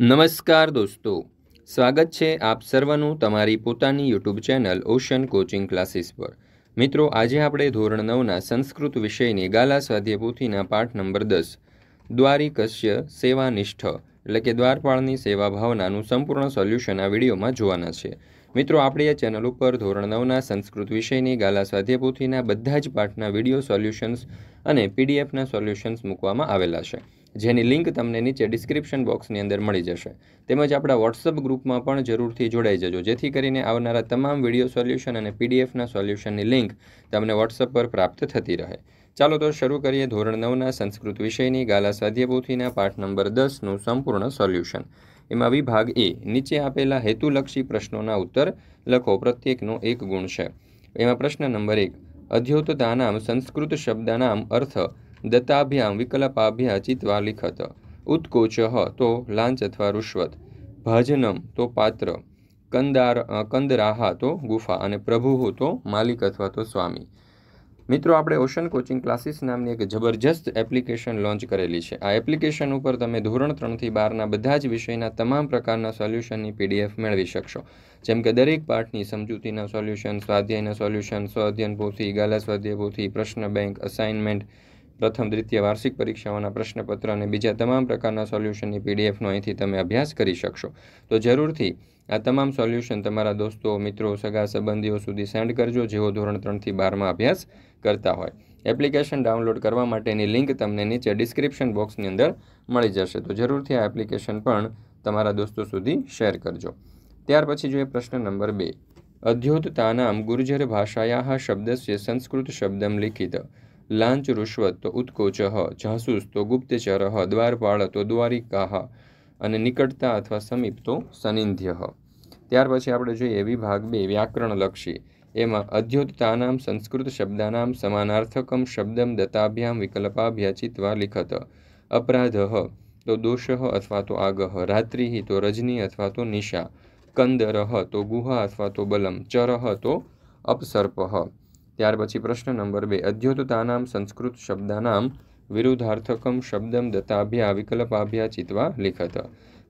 નમસ્કાર દોસ્તો સ્વાગત છે આપ સર્વનું તમારી પોતાની YouTube channel ocean coaching classes પર મિત્રો આજે આપણે ધોરણ નવના સંસ્કૃત વિષયની ગાલા સ્વાધ્યાયપોથીના પાઠ નંબર દસ દ્વારિકસ્ય સેવાનિષ્ઠ એટલે કે દ્વારપાળની સેવા ભાવનાનું સંપૂર્ણ સોલ્યુશન આ વિડીયોમાં જોવાના છે મિત્રો આપણે આ ચેનલ ઉપર ધોરણ નવના સંસ્કૃત વિષયની ગાલા સ્વાધ્યાયપોથીના બધા જ પાઠના વિડીયો સોલ્યુશન્સ અને પીડીએફના સોલ્યુશન્સ મૂકવામાં આવેલા છે જેની લિંક તમને નીચે ડિસ્ક્રિપ્શન બોક્સની અંદર મળી જશે તેમજ આપણા વોટ્સઅપ ગ્રુપમાં પણ જરૂરથી જોડાઈ જજો જેથી કરીને આવનારા તમામ વિડીયો સોલ્યુશન અને પીડીએફના સોલ્યુશનની લિંક તમને વોટ્સઅપ પર પ્રાપ્ત થતી રહે ચાલો તો શરૂ કરીએ ધોરણ નવના સંસ્કૃત વિષયની ગાલા સ્વાધ્યપોથીના પાઠ નંબર દસનું સંપૂર્ણ સોલ્યુશન એમાં વિભાગ એ નીચે આપેલા હેતુલક્ષી પ્રશ્નોના ઉત્તર લખો પ્રત્યેકનો એક ગુણ છે એમાં પ્રશ્ન નંબર એક અધ્યોતતાનામ સંસ્કૃત શબ્દનામ અર્થ દત્તાભ્યામ વિકલ્પાભ્યા ચિત્વા લિખત ઉત્કોચઃ તો લાંચ અથવા રુશ્વત ભાજનમ તો પાત્ર કંદાર કંદરાહા તો ગુફા અને પ્રભુ તો માલિક અથવા તો સ્વામી મિત્રો આપણે ઓશન કોચિંગ ક્લાસીસ નામની એક જબરજસ્ત એપ્લિકેશન લોન્ચ કરેલી છે આ એપ્લિકેશન ઉપર તમે ધોરણ ત્રણથી બારના બધા જ વિષયના તમામ પ્રકારના સોલ્યુશનની પીડીએફ મેળવી શકશો જેમ કે દરેક પાઠની સમજૂતીના સોલ્યુશન સ્વાધ્યાયના સોલ્યુશન સ્વાધ્યન પોથી ગાલા સ્વાધ્યાય પોથી પ્રશ્ન બેંક અસાઇનમેન્ટ પ્રથમ દ્વિતીય વાર્ષિક પરીક્ષાઓના પ્રશ્નપત્ર અને બીજા તમામ પ્રકારના સોલ્યુશનની પીડીએફનો અહીંથી તમે અભ્યાસ કરી શકશો તો જરૂરથી આ તમામ સોલ્યુશન તમારા દોસ્તો મિત્રો સગા સંબંધીઓ સુધી સેન્ડ કરજો જેઓ ધોરણ ત્રણથી બારમાં અભ્યાસ કરતા હોય એપ્લિકેશન ડાઉનલોડ કરવા માટેની લિંક તમને નીચે ડિસ્ક્રિપ્શન બોક્સની અંદર મળી જશે તો જરૂરથી આ એપ્લિકેશન પણ તમારા દોસ્તો સુધી શેર કરજો ત્યાર પછી જોઈએ પ્રશ્ન નંબર બે અધ્યોતતાનામ ગુર્જર ભાષાયા શબ્દ છે સંસ્કૃત શબ્દમ લિખિત લાંચ રુશ્વત તો ઉત્કોચહ જાસૂસ તો ગુપ્તચરહ દ્વારપાળ તો દ્વારિકાહ અને નિકટતા અથવા સમીપ તો સનિધ્ય ત્યાર પછી આપણે જોઈએ વિભાગ બે વ્યાકરણલક્ષી એમાં અધ્યુત્તાનામ સંસ્કૃત શબ્દાનામ સમાનાર્થકમ શબ્દમ દત્તાભ્યામ વિકલ્પાભ્યાચિત્વા લિખત અપરાધ તો દોષ અથવા તો આગહ રાત્રિ તો રજની અથવા તો નિશા કંદરહ તો ગુહા અથવા તો બલમ ચરહ તો અપસર્પ ત્યાર પછી પ્રશ્ન નંબર બે અધ્યોતતાનામ સંસ્કૃત શબ્દાનામ વિરુદ્ધાર્થકમ શબ્દમ દત્તાભ્યા વિકલ્પાભ્યા ચિત્વા લિખત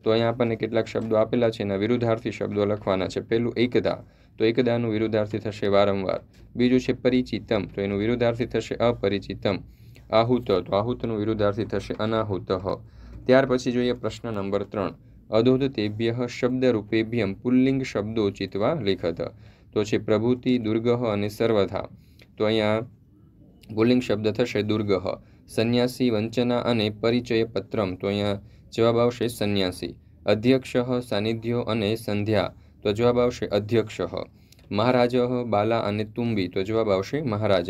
તો અહીંયા આપણને કેટલાક શબ્દો આપેલા છે એના વિરુદ્ધાર્થી શબ્દો લખવાના છે પહેલું એકદા તો એકદાનું વિરુદ્ધાર્થી થશે વારંવાર બીજું છે પરિચિતમ તો એનું વિરુદ્ધાર્થી થશે અપરિચિતમ આહુત તો આહુતનું વિરુદ્ધાર્થી થશે અનાહુત ત્યાર પછી જોઈએ પ્રશ્ન નંબર ત્રણ અધોધ તેભ્ય શબ્દરૂપેભ્યમ પુલ્લિંગ શબ્દો ચિતવા લિખત તો છે પ્રભુતિ દુર્ગહ અને સર્વથા તો અહીંયા પુલ્લિંગ શબ્દ થશે દુર્ગહ સંન્યાસી વંચના અને પરિચય પત્રમ તો અહીંયા જવાબ આવશે સંન્યાસી અધ્યક્ષ સાનિધ્યો અને સંધ્યા તો જવાબ આવશે અધ્યક્ષ મહારાજ બાલા અને તુંબી તો જવાબ આવશે મહારાજ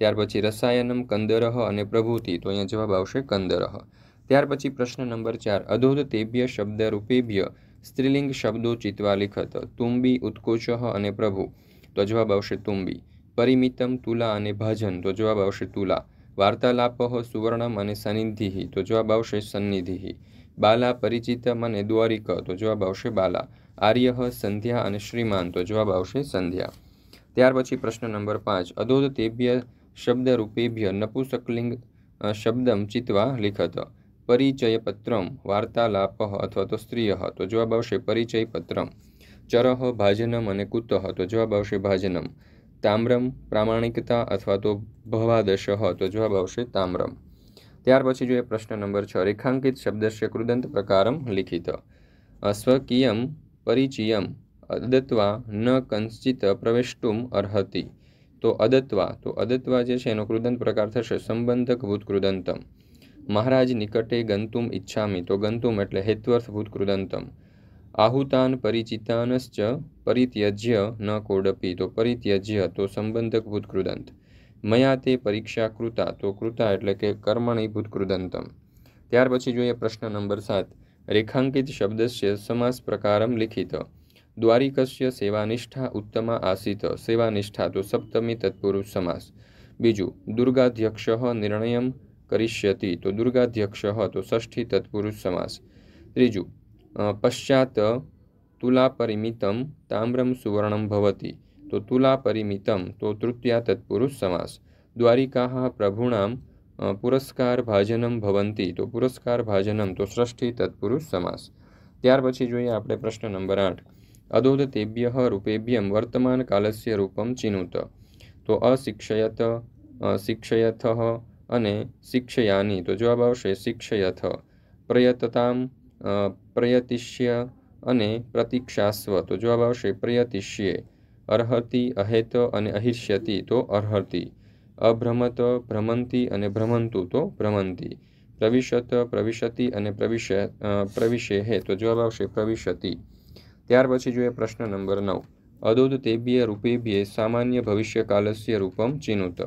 ત્યાર પછી રસાયનમ કંદરહ અને પ્રભુતિ તો અહીંયા જવાબ આવશે કંદરહ ત્યાર પછી પ્રશ્ન નંબર ચાર અધોધ તેભ્ય શબ્દ રૂપેભ્ય સ્ત્રીલિંગ શબ્દો ચિત્વા લિખત તુંબી ઉત્કોચહ અને પ્રભુ તો જવાબ આવશે તુંબી પરિમિતમ તુલા અને ભાજન તો જવાબ આવશે તુલા વાર્તાલાપહ સુવર્ણમ અને સનિધિ તો જવાબ આવશે સન્નિધિ બાલા પરિચિતમ અને દ્વારિક તો જવાબ આવશે બાલા આર્ય સંધ્યા અને શ્રીમાન તો જવાબ આવશે સંધ્યા ત્યાર પછી પ્રશ્ન નંબર પાંચ અધોધ તેભ્ય શબ્દરૂપેભ્ય નપુસકલિંગ શબ્દમ ચિતવા લિખત પરિચય પત્રમ વાર્તાલાપ અથવા તો સ્ત્રીય તો જવાબ આવશે પરિચય પત્રમ ચરહ ભાજનમ અને કુતઃ તો જવાબ આવશે ભાજનમ તામ્રમ પ્રામાણિકતા અથવા તો ભવાદશ તો જવાબ આવશે તામ્રમ ત્યાર પછી જોઈએ પ્રશ્ન નંબર છ રેખાંકિત શબ્દસ્ય કૃદંત પ્રકારમ લિખિત સ્વકીયમ પરિચયમ અદત્વા ન કંચિત પ્રવેષ્ટુમ અર્હતિ તો અદત્વા તો અદત્વા જે છે એનો કૃદંત પ્રકાર થશે સંબંધક ભૂત કૃદંતમ મહારાજ નિકટે ગંતુમ ઈચ્છામિ તો ગંતુમ એટલે હેત્વર્થ ભૂતકૃદંતમ આહુતાન પરિચિતાનશ્ચ પરિત્યજ્ય ન કોડપી તો પરિત્યજ્ય તો સંબંધક ભૂતકૃદંત મયા તે પરીક્ષા કૃતા તો કૃતા એટલે કે કર્મણી ભૂતકૃદંતમ ત્યાર પછી જોઈએ પ્રશ્ન નંબર સાત રેખાંકિત શબ્દસ્ય સમાસ પ્રકારમ લિખિત દ્વારિકસ્ય સેવાનિષ્ઠા ઉત્તમા આસિત સેવાનિષ્ઠા તો સપ્તમી તત્પુરુષ સમાસ બીજું દુર્ગાધ્યક્ષ નિર્ણયમ કરિષ્યતિ તો દુર્ગાધ્યક્ષ તો ષષ્ઠી તત્પુરુષ સમાસ ત્રીજું પશ્ચાત તુલા પરિમિતમ તામ્રમ સુવર્ણમ ભવતી તો તુલા પરિમિતમ તો તૃતીયા તત્પુરુષ સમાસ દ્વારિકા પ્રભુણામ પુરસ્કાર ભાજનમ ભવંતી તો પુરસ્કાર ભાજનમ તો ષષ્ઠી તત્પુરુષ સમાસ ત્યાર પછી જોઈએ આપણે પ્રશ્ન નંબર આઠ અદોદ તેભ્ય રૂપેભ્યમ વર્તમાન કાલસ્ય રૂપમ ચિનુત તો અશિક્ષયત શિક્ષયથ અને શિક્ષયાની તો જવાબ આવશે શિક્ષયથ પ્રયતતામ પ્રયતિષ્ય અને પ્રતિક્ષાસ્વ તો જવાબ આવશે પ્રયતિષ્યે અર્હતી અહેત અને અહિષ્યતિ તો અર્હતી અભ્રમત ભ્રમંતી અને ભ્રમંતુ તો ભ્રમંતી પ્રવિશત પ્રવિશતિ અને પ્રવિશ પ્રવિશેહે તો જવાબ આવશે પ્રવિશતિ ત્યાર પછી જોઈએ પ્રશ્ન નંબર નવ અદોદ તેભ્ય રૂપેભ્યે સામાન્ય ભવિષ્યકાલસ્ય રૂપમ ચિનુત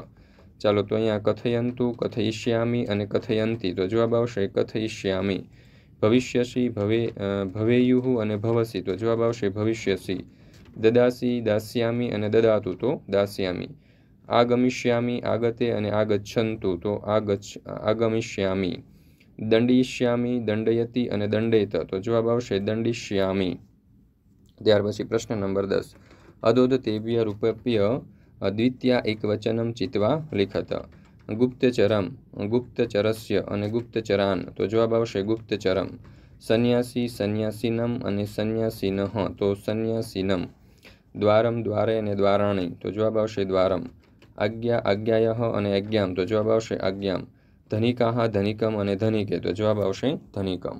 ચાલો તો અહીંયા કથયંતુ કથયિષ્યામી અને કથયંતી તો જવાબ આવશે કથયિષ્યામી ભવિષ્યસી ભવે ભવેયુઃ અને ભવસી તો જવાબ આવશે ભવિષ્યસી દદાસી દાસ્યામી અને દદાતું તો દાસ્યામી આગમિષ્યામી આગતે અને આગચ્છંતુ તો આગચ્છ આગમિષ્યામી દંડિષ્યામી દંડયતી અને દંડેત તો જવાબ આવશે દંડિષ્યામી ત્યાર પછી પ્રશ્ન નંબર દસ અદોદ તેભ્ય રૂપપ્ય અદ્વિત્યા એકવચનમ ચિત્વા લિખત ગુપ્તચરમ ગુપ્તચરસ્ય અને ગુપ્તચરાન તો જવાબ આવશે ગુપ્તચરમ સંન્યાસી સંન્યાસીનમ અને સંન્યાસીનહ તો સંન્યાસીનમ દ્વારમ દ્વારે અને દ્વારાણી તો જવાબ આવશે દ્વારમ આજ્ઞા આજ્ઞાય અને આજ્ઞામ તો જવાબ આવશે આજ્ઞામ ધનિકાહ ધનિકમ અને ધનિકે તો જવાબ આવશે ધનિકમ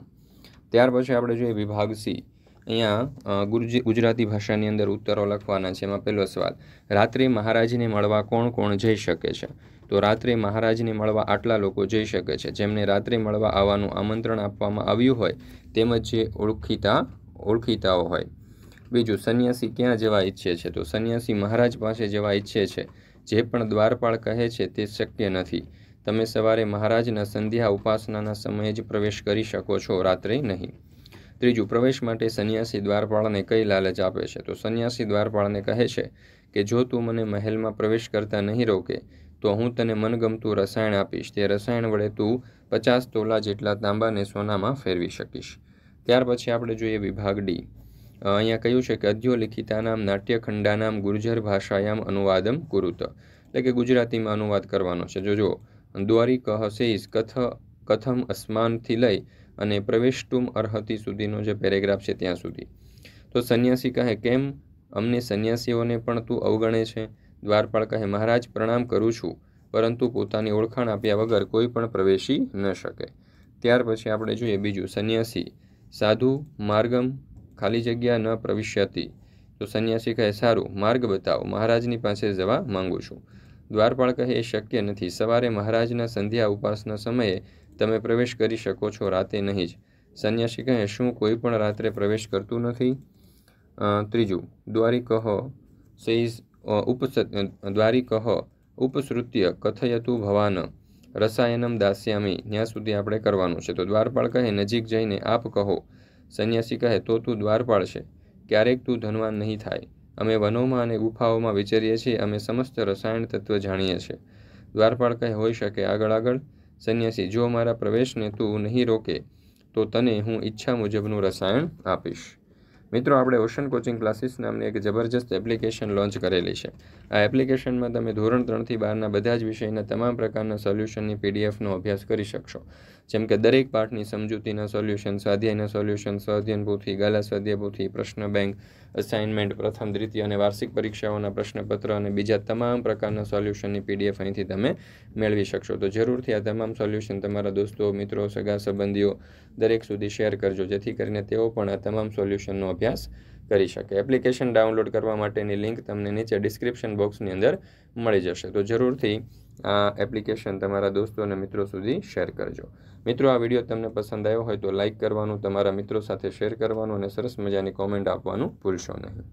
ત્યાર પછી આપણે જોઈએ વિભાગ અહીંયા ગુરુજી ગુજરાતી ભાષાની અંદર ઉત્તરો લખવાના છે એમાં પહેલો સવાલ રાત્રે મહારાજને મળવા કોણ કોણ જઈ શકે છે તો રાત્રે મહારાજને મળવા આટલા લોકો જઈ શકે છે જેમને રાત્રે મળવા આવવાનું આમંત્રણ આપવામાં આવ્યું હોય તેમજ જે ઓળખીતા ઓળખીતાઓ હોય બીજું સંન્યાસી ક્યાં જવા ઈચ્છે છે તો સંન્યાસી મહારાજ પાસે જવા ઈચ્છે છે જે પણ દ્વારપાળ કહે છે તે શક્ય નથી તમે સવારે મહારાજના સંધ્યા ઉપાસનાના સમયે જ પ્રવેશ કરી શકો છો રાત્રે નહીં ત્રીજું પ્રવેશ માટે સંન્યાસી દ્વારપાળને કઈ લાલચ આપે છે તો સંન્યાસી દ્વારપાળને કહે છે કે જો તું મને મહેલમાં પ્રવેશ કરતા નહીં રોકે તો હું તને મનગમતું રસાયણ આપીશ તે રસાયણ વડે તું પચાસ તોલા જેટલા તાંબાને સોનામાં ફેરવી શકીશ ત્યાર પછી આપણે જોઈએ વિભાગ ડી અહીંયા કહ્યું છે કે અધ્યોલિખિતાનામ નાટ્યખંડાનામ ગુર્જર ભાષાયામ અનુવાદમ કુરુત એટલે કે ગુજરાતીમાં અનુવાદ કરવાનો છે જોજો દ્વારિક હસેસ કથ કથમ અસમાનથી લઈ અને પ્રવેશટુમ અર્હતિ સુધીનો જે પેરેગ્રાફ છે ત્યાં સુધી તો સંન્યાસી કહે કેમ અમને સંન્યાસીઓને પણ તું અવગણે છે દ્વારપાળ કહે મહારાજ પ્રણામ કરું છું પરંતુ પોતાની ઓળખાણ આપ્યા વગર કોઈ પણ પ્રવેશી ન શકે ત્યાર પછી આપણે જોઈએ બીજું સંન્યાસી સાધુ માર્ગમ ખાલી જગ્યા ન પ્રવિશ્યતી તો સંન્યાસી કહે સારું માર્ગ બતાવો મહારાજની પાસે જવા માંગુ છું દ્વારપાળ કહે એ શક્ય નથી સવારે મહારાજના સંધ્યા ઉપાસના સમયે તમે પ્રવેશ કરી શકો છો રાતે નહીં જ સંન્યાસી કહે શું કોઈ પણ રાત્રે પ્રવેશ કરતું નથી ત્રીજું દ્વારી કહ સેઇઝ ઉપસ દ્વારી કહ ઉપસૃત્ય કથયતું ભવાન રસાયનમ દાસ્યામી ત્યાં સુધી આપણે કરવાનું છે તો દ્વારપાળ કહે નજીક જઈને આપ કહો સંન્યાસી કહે તો તું દ્વારપાળ છે ક્યારેક તું ધનવાન નહીં થાય અમે વનોમાં અને ગુફાઓમાં વિચારીએ છીએ અમે સમસ્ત રસાયણ તત્વ જાણીએ છીએ દ્વારપાળ કહે હોઈ શકે આગળ આગળ સંન્યાસી જો મારા પ્રવેશને તું નહીં રોકે તો તને હું ઈચ્છા મુજબનું રસાયણ આપીશ મિત્રો આપણે ઓશન કોચિંગ ક્લાસીસ નામની એક જબરજસ્ત એપ્લિકેશન લોન્ચ કરેલી છે આ એપ્લિકેશનમાં તમે ધોરણ ત્રણથી બહારના બધા જ વિષયના તમામ પ્રકારના સોલ્યુશનની પીડીએફનો અભ્યાસ કરી શકશો જેમ કે દરેક પાઠની સમજૂતીના સોલ્યુશન સ્વાધ્યાયના સોલ્યુશન સ્વાધ્યન પોથી ગાલા સ્વાધ્યાય પોથી પ્રશ્ન બેંક અસાઇનમેન્ટ પ્રથમ દ્વિતીય અને વાર્ષિક પરીક્ષાઓના પ્રશ્નપત્ર અને બીજા તમામ પ્રકારના સોલ્યુશનની પીડીએફ અહીંથી તમે મેળવી શકશો તો જરૂરથી આ તમામ સોલ્યુશન તમારા દોસ્તો મિત્રો સગા સંબંધીઓ દરેક સુધી શેર કરજો જેથી કરીને તેઓ પણ આ તમામ સોલ્યુશનનો અભ્યાસ કરી શકે એપ્લિકેશન ડાઉનલોડ કરવા માટેની લિંક તમને નીચે ડિસ્ક્રિપ્શન બોક્સની અંદર મળી જશે તો જરૂરથી આ એપ્લિકેશન તમારા દોસ્તો અને મિત્રો સુધી શેર કરજો મિત્રો આ વિડીયો તમને પસંદ આવ્યો હોય તો લાઇક કરવાનું તમારા મિત્રો સાથે શેર કરવાનું અને સરસ મજાની કોમેન્ટ આપવાનું ભૂલશો નહીં